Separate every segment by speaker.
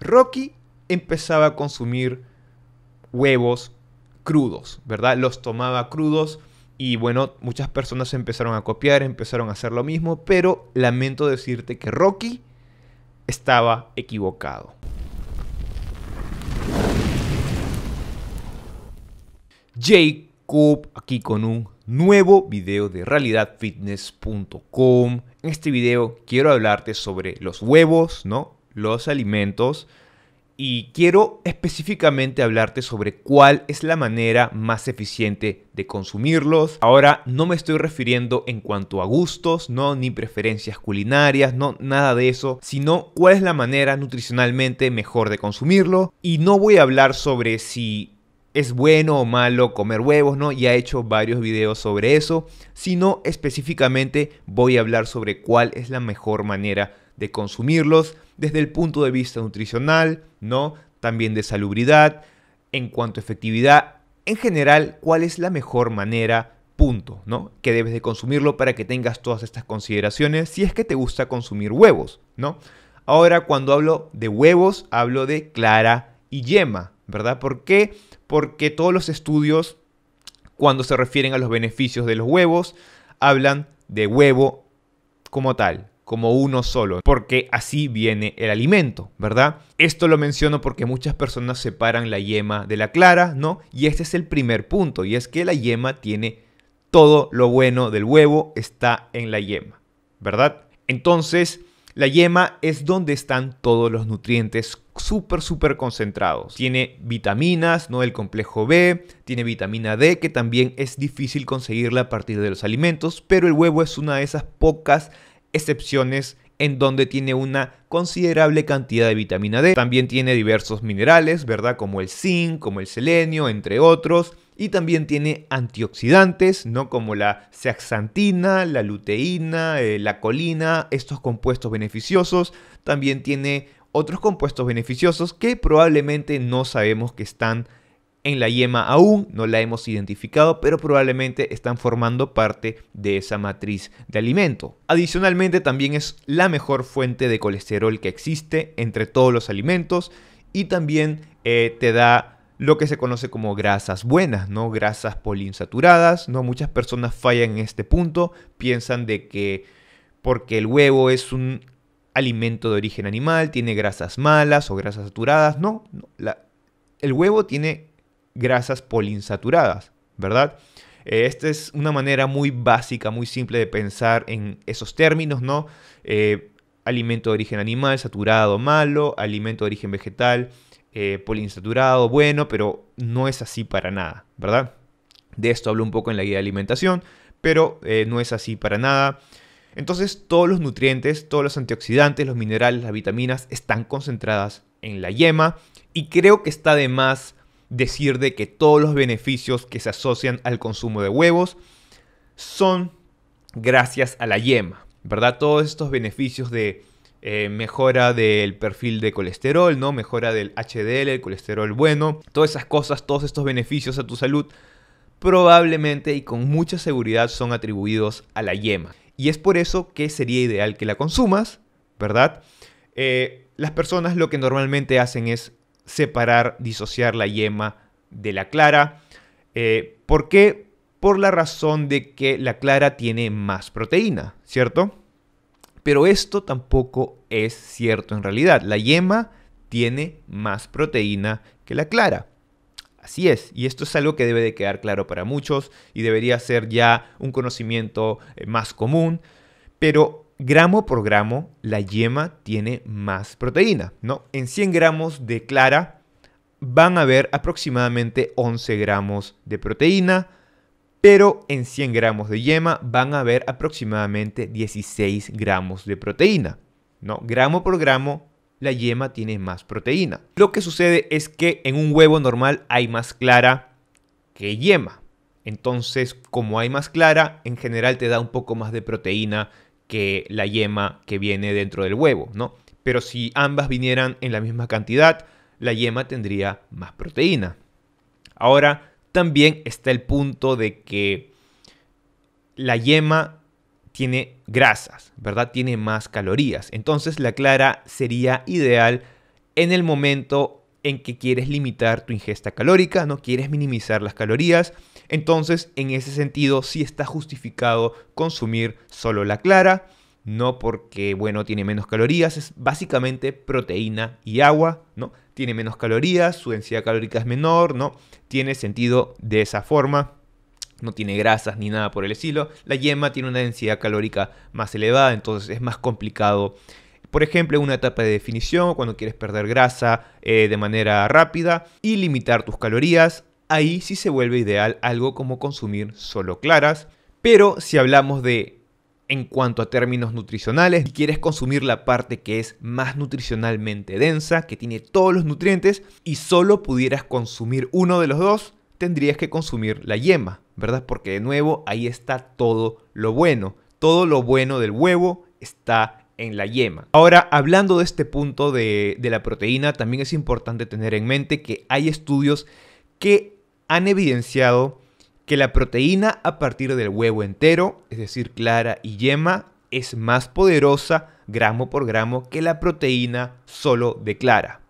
Speaker 1: Rocky empezaba a consumir huevos crudos, ¿verdad? Los tomaba crudos y bueno, muchas personas empezaron a copiar, empezaron a hacer lo mismo, pero lamento decirte que Rocky estaba equivocado. Jacob aquí con un nuevo video de realidadfitness.com. En este video quiero hablarte sobre los huevos, ¿no? los alimentos y quiero específicamente hablarte sobre cuál es la manera más eficiente de consumirlos. Ahora no me estoy refiriendo en cuanto a gustos, no ni preferencias culinarias, no nada de eso, sino cuál es la manera nutricionalmente mejor de consumirlo y no voy a hablar sobre si es bueno o malo comer huevos, ¿no? Ya he hecho varios videos sobre eso, sino específicamente voy a hablar sobre cuál es la mejor manera de consumirlos desde el punto de vista nutricional, ¿no? También de salubridad, en cuanto a efectividad, en general, cuál es la mejor manera, punto, ¿no? Que debes de consumirlo para que tengas todas estas consideraciones si es que te gusta consumir huevos, ¿no? Ahora, cuando hablo de huevos, hablo de clara y yema, ¿verdad? ¿Por qué? Porque todos los estudios, cuando se refieren a los beneficios de los huevos, hablan de huevo como tal, como uno solo, porque así viene el alimento, ¿verdad? Esto lo menciono porque muchas personas separan la yema de la clara, ¿no? Y este es el primer punto, y es que la yema tiene todo lo bueno del huevo, está en la yema, ¿verdad? Entonces, la yema es donde están todos los nutrientes súper, súper concentrados. Tiene vitaminas, ¿no? El complejo B, tiene vitamina D, que también es difícil conseguirla a partir de los alimentos, pero el huevo es una de esas pocas excepciones en donde tiene una considerable cantidad de vitamina D. También tiene diversos minerales, ¿verdad? Como el zinc, como el selenio, entre otros. Y también tiene antioxidantes, ¿no? Como la saxantina, la luteína, eh, la colina, estos compuestos beneficiosos. También tiene otros compuestos beneficiosos que probablemente no sabemos que están en la yema aún no la hemos identificado, pero probablemente están formando parte de esa matriz de alimento. Adicionalmente también es la mejor fuente de colesterol que existe entre todos los alimentos y también eh, te da lo que se conoce como grasas buenas, ¿no? Grasas poliinsaturadas, ¿no? Muchas personas fallan en este punto, piensan de que porque el huevo es un alimento de origen animal, tiene grasas malas o grasas saturadas, no, el huevo tiene grasas poliinsaturadas, ¿verdad? Eh, esta es una manera muy básica, muy simple de pensar en esos términos, ¿no? Eh, alimento de origen animal, saturado, malo, alimento de origen vegetal, polinsaturado, eh, poliinsaturado, bueno, pero no es así para nada, ¿verdad? De esto hablo un poco en la guía de alimentación, pero no es así para nada. Entonces todos los nutrientes, todos los antioxidantes, los minerales, las vitaminas están concentradas en la yema y creo que está de más decir de que todos los beneficios que se asocian al consumo de huevos son gracias a la yema, ¿verdad? Todos estos beneficios de eh, mejora del perfil de colesterol, ¿no? Mejora del HDL, el colesterol bueno, todas esas cosas, todos estos beneficios a tu salud probablemente y con mucha seguridad son atribuidos a la yema. Y es por eso que sería ideal que la consumas, ¿verdad? Eh, las personas lo que normalmente hacen es separar, disociar la yema de la clara. Eh, ¿Por qué? Por la razón de que la clara tiene más proteína, ¿cierto? Pero esto tampoco es cierto en realidad. La yema tiene más proteína que la clara. Así es, y esto es algo que debe de quedar claro para muchos y debería ser ya un conocimiento eh, más común, pero gramo por gramo, la yema tiene más proteína, ¿no? En 100 gramos de clara van a haber aproximadamente 11 gramos de proteína, pero en 100 gramos de yema van a haber aproximadamente 16 gramos de proteína, ¿no? Gramo por gramo, la yema tiene más proteína. Lo que sucede es que en un huevo normal hay más clara que yema. Entonces, como hay más clara, en general te da un poco más de proteína que la yema que viene dentro del huevo, ¿no? Pero si ambas vinieran en la misma cantidad, la yema tendría más proteína. Ahora, también está el punto de que la yema tiene grasas, ¿verdad? Tiene más calorías. Entonces la clara sería ideal en el momento en que quieres limitar tu ingesta calórica, no quieres minimizar las calorías entonces, en ese sentido, sí está justificado consumir solo la clara, no porque, bueno, tiene menos calorías, es básicamente proteína y agua, ¿no? Tiene menos calorías, su densidad calórica es menor, ¿no? Tiene sentido de esa forma no tiene grasas ni nada por el estilo. La yema tiene una densidad calórica más elevada, entonces es más complicado. Por ejemplo, una etapa de definición, cuando quieres perder grasa eh, de manera rápida y limitar tus calorías ahí sí se vuelve ideal algo como consumir solo claras, pero si hablamos de en cuanto a términos nutricionales, si quieres consumir la parte que es más nutricionalmente densa, que tiene todos los nutrientes, y solo pudieras consumir uno de los dos, tendrías que consumir la yema, ¿verdad? Porque de nuevo ahí está todo lo bueno. Todo lo bueno del huevo está en la yema. Ahora, hablando de este punto de, de la proteína, también es importante tener en mente que hay estudios que han evidenciado que la proteína a partir del huevo entero, es decir, clara y yema, es más poderosa gramo por gramo que la proteína solo de clara.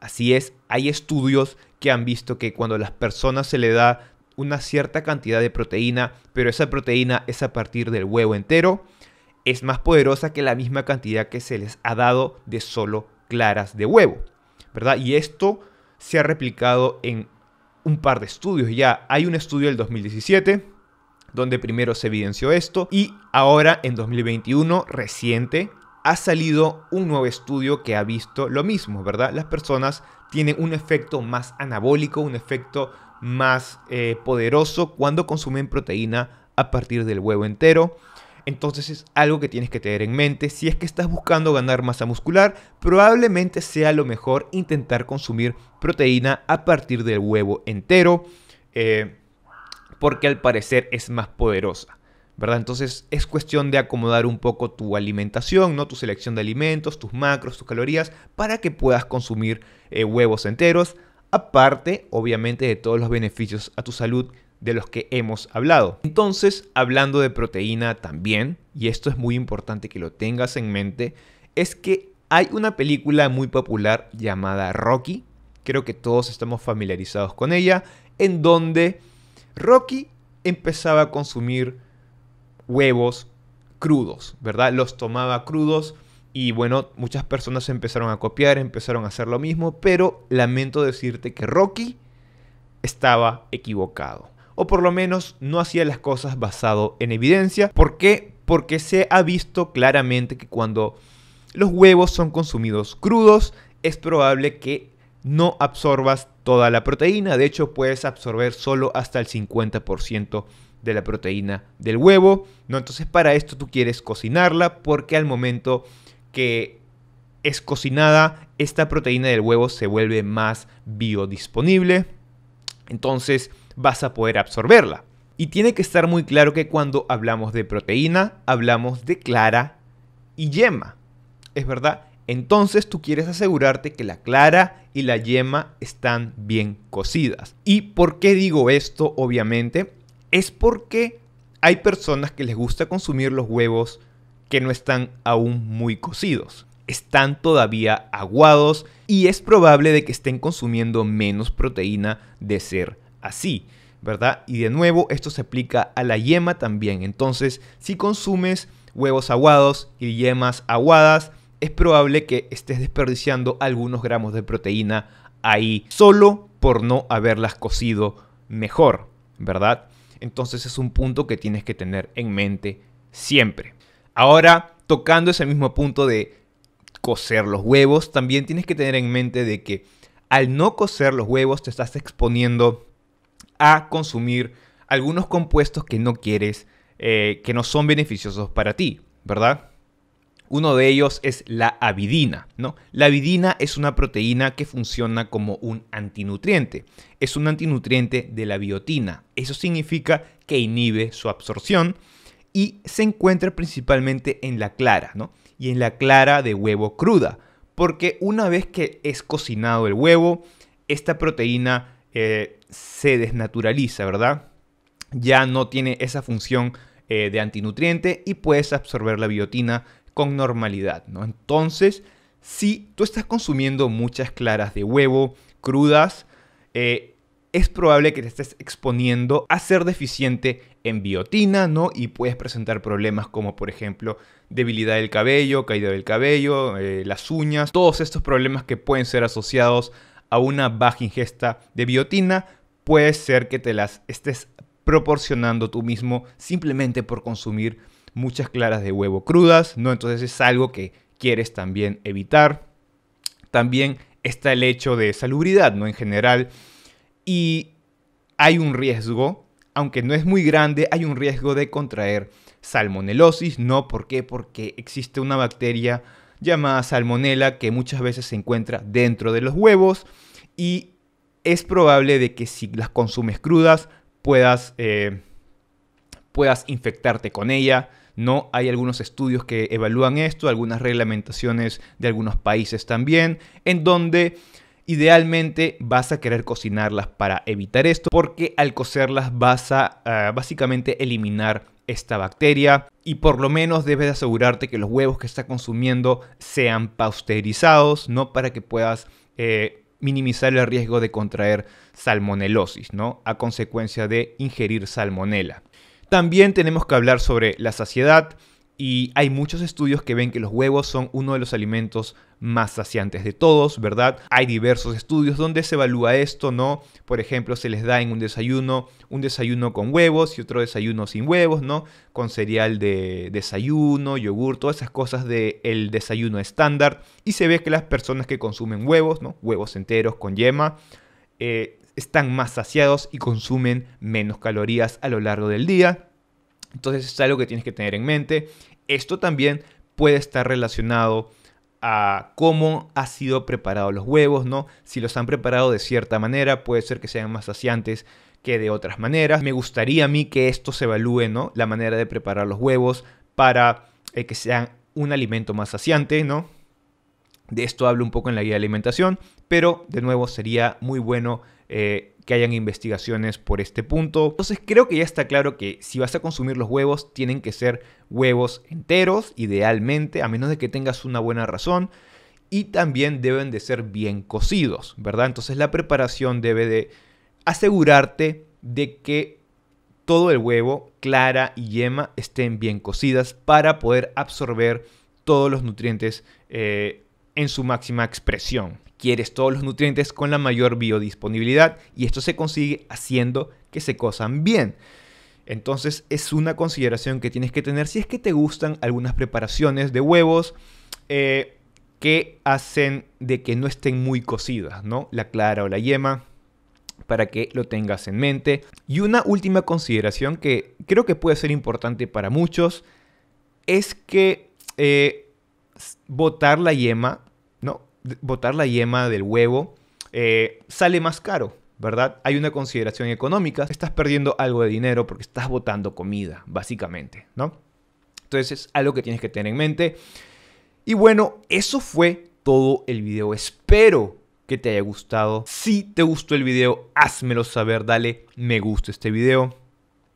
Speaker 1: Así es, hay estudios que han visto que cuando a las personas se le da una cierta cantidad de proteína, pero esa proteína es a partir del huevo entero, es más poderosa que la misma cantidad que se les ha dado de solo claras de huevo, ¿verdad? Y esto se ha replicado en un par de estudios ya. Hay un estudio del 2017 donde primero se evidenció esto y ahora en 2021 reciente ha salido un nuevo estudio que ha visto lo mismo, ¿verdad? Las personas tienen un efecto más anabólico, un efecto más eh, poderoso cuando consumen proteína a partir del huevo entero. Entonces es algo que tienes que tener en mente. Si es que estás buscando ganar masa muscular, probablemente sea lo mejor intentar consumir proteína a partir del huevo entero, eh, porque al parecer es más poderosa. ¿verdad? Entonces es cuestión de acomodar un poco tu alimentación, ¿no? Tu selección de alimentos, tus macros, tus calorías, para que puedas consumir eh, huevos enteros. Aparte, obviamente, de todos los beneficios a tu salud de los que hemos hablado. Entonces, hablando de proteína también, y esto es muy importante que lo tengas en mente, es que hay una película muy popular llamada Rocky, creo que todos estamos familiarizados con ella, en donde Rocky empezaba a consumir huevos crudos, ¿verdad? Los tomaba crudos y bueno, muchas personas empezaron a copiar, empezaron a hacer lo mismo, pero lamento decirte que Rocky estaba equivocado o por lo menos no hacía las cosas basado en evidencia. ¿Por qué? Porque se ha visto claramente que cuando los huevos son consumidos crudos, es probable que no absorbas toda la proteína. De hecho, puedes absorber solo hasta el 50% de la proteína del huevo. ¿no? Entonces, para esto tú quieres cocinarla porque al momento que es cocinada, esta proteína del huevo se vuelve más biodisponible. Entonces, vas a poder absorberla. Y tiene que estar muy claro que cuando hablamos de proteína, hablamos de clara y yema. ¿Es verdad? Entonces tú quieres asegurarte que la clara y la yema están bien cocidas. ¿Y por qué digo esto? Obviamente, es porque hay personas que les gusta consumir los huevos que no están aún muy cocidos. Están todavía aguados y es probable de que estén consumiendo menos proteína de ser así, ¿verdad? Y de nuevo, esto se aplica a la yema también. Entonces, si consumes huevos aguados y yemas aguadas, es probable que estés desperdiciando algunos gramos de proteína ahí solo por no haberlas cocido mejor, ¿verdad? Entonces es un punto que tienes que tener en mente siempre. Ahora, tocando ese mismo punto de cocer los huevos, también tienes que tener en mente de que al no cocer los huevos te estás exponiendo a consumir algunos compuestos que no quieres, eh, que no son beneficiosos para ti, ¿verdad? Uno de ellos es la avidina, ¿no? La avidina es una proteína que funciona como un antinutriente. Es un antinutriente de la biotina. Eso significa que inhibe su absorción y se encuentra principalmente en la clara, ¿no? Y en la clara de huevo cruda, porque una vez que es cocinado el huevo, esta proteína eh, se desnaturaliza, ¿verdad? Ya no tiene esa función eh, de antinutriente y puedes absorber la biotina con normalidad, ¿no? Entonces, si tú estás consumiendo muchas claras de huevo crudas, eh, es probable que te estés exponiendo a ser deficiente en biotina, ¿no? Y puedes presentar problemas como, por ejemplo, debilidad del cabello, caída del cabello, eh, las uñas, todos estos problemas que pueden ser asociados a una baja ingesta de biotina, puede ser que te las estés proporcionando tú mismo simplemente por consumir muchas claras de huevo crudas, ¿no? Entonces es algo que quieres también evitar. También está el hecho de salubridad, ¿no? En general. Y hay un riesgo, aunque no es muy grande, hay un riesgo de contraer salmonelosis, ¿no? ¿Por qué? Porque existe una bacteria llamada salmonela que muchas veces se encuentra dentro de los huevos y es probable de que si las consumes crudas puedas, eh, puedas infectarte con ella. No hay algunos estudios que evalúan esto, algunas reglamentaciones de algunos países también, en donde Idealmente vas a querer cocinarlas para evitar esto porque al cocerlas vas a ah, básicamente eliminar esta bacteria y por lo menos debes de asegurarte que los huevos que estás consumiendo sean pasteurizados, ¿no? Para que puedas eh, minimizar el riesgo de contraer salmonelosis, ¿no? A consecuencia de ingerir salmonela. También tenemos que hablar sobre la saciedad. Y hay muchos estudios que ven que los huevos son uno de los alimentos más saciantes de todos, ¿verdad? Hay diversos estudios donde se evalúa esto, ¿no? Por ejemplo, se les da en un desayuno un desayuno con huevos y otro desayuno sin huevos, ¿no? Con cereal de desayuno, yogur, todas esas cosas del el desayuno estándar. Y se ve que las personas que consumen huevos, ¿no? Huevos enteros con yema, eh, están más saciados y consumen menos calorías a lo largo del día entonces es algo que tienes que tener en mente. Esto también puede estar relacionado a cómo han sido preparados los huevos, ¿no? Si los han preparado de cierta manera, puede ser que sean más saciantes que de otras maneras. Me gustaría a mí que esto se evalúe, ¿no? La manera de preparar los huevos para eh, que sean un alimento más saciante, ¿no? De esto hablo un poco en la guía de alimentación, pero de nuevo sería muy bueno eh, que hayan investigaciones por este punto. Entonces creo que ya está claro que si vas a consumir los huevos tienen que ser huevos enteros, idealmente, a menos de que tengas una buena razón. Y también deben de ser bien cocidos, ¿verdad? Entonces la preparación debe de asegurarte de que todo el huevo, clara y yema estén bien cocidas para poder absorber todos los nutrientes eh, en su máxima expresión. Quieres todos los nutrientes con la mayor biodisponibilidad y esto se consigue haciendo que se cosan bien. Entonces es una consideración que tienes que tener si es que te gustan algunas preparaciones de huevos eh, que hacen de que no estén muy cocidas, ¿no? La clara o la yema, para que lo tengas en mente. Y una última consideración que creo que puede ser importante para muchos es que eh, botar la yema, ¿no? botar la yema del huevo eh, sale más caro, ¿verdad? Hay una consideración económica, estás perdiendo algo de dinero porque estás botando comida, básicamente, ¿no? Entonces es algo que tienes que tener en mente. Y bueno, eso fue todo el video. Espero que te haya gustado. Si te gustó el video, házmelo saber, dale me gusta este video.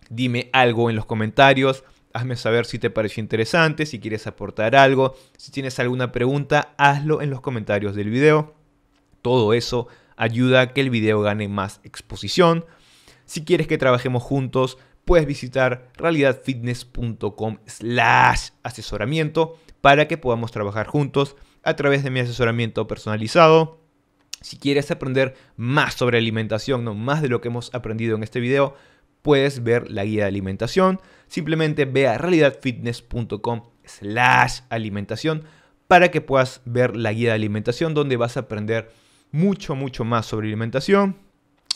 Speaker 1: Dime algo en los comentarios. Hazme saber si te pareció interesante, si quieres aportar algo, si tienes alguna pregunta, hazlo en los comentarios del video. Todo eso ayuda a que el video gane más exposición. Si quieres que trabajemos juntos, puedes visitar realidadfitness.com slash asesoramiento para que podamos trabajar juntos a través de mi asesoramiento personalizado. Si quieres aprender más sobre alimentación, no más de lo que hemos aprendido en este video, puedes ver la guía de alimentación simplemente ve a realidadfitness.com slash alimentación para que puedas ver la guía de alimentación donde vas a aprender mucho, mucho más sobre alimentación.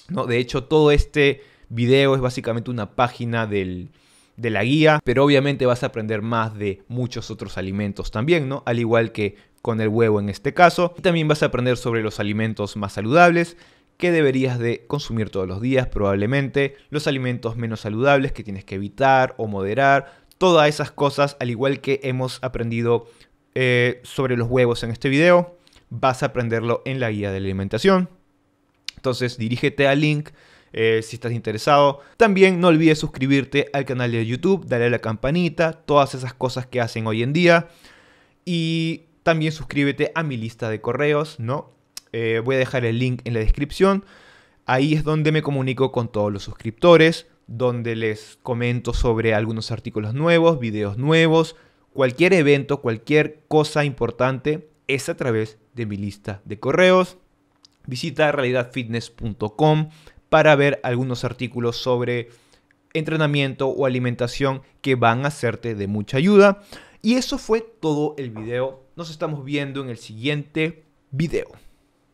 Speaker 1: ¿no? De hecho, todo este video es básicamente una página de la guía, pero obviamente vas a aprender más de muchos otros alimentos también, ¿no? Al igual que con el huevo en este caso. Y también vas a aprender sobre los alimentos más saludables que deberías de consumir todos los días probablemente, los alimentos menos saludables que tienes que evitar o moderar, todas esas cosas, al igual que hemos aprendido eh, sobre los huevos en este video, vas a aprenderlo en la guía de la alimentación. Entonces dirígete al link eh, si estás interesado. También no olvides suscribirte al canal de YouTube, darle a la campanita, todas esas cosas que hacen hoy en día. Y también suscríbete a mi lista de correos, ¿no? Eh, voy a dejar el link en la descripción. Ahí es donde me comunico con todos los suscriptores, donde les comento sobre algunos artículos nuevos, videos nuevos, cualquier evento, cualquier cosa importante es a través de mi lista de correos. Visita realidadfitness.com para ver algunos artículos sobre entrenamiento o alimentación que van a hacerte de mucha ayuda. Y eso fue todo el video. Nos estamos viendo en el siguiente video.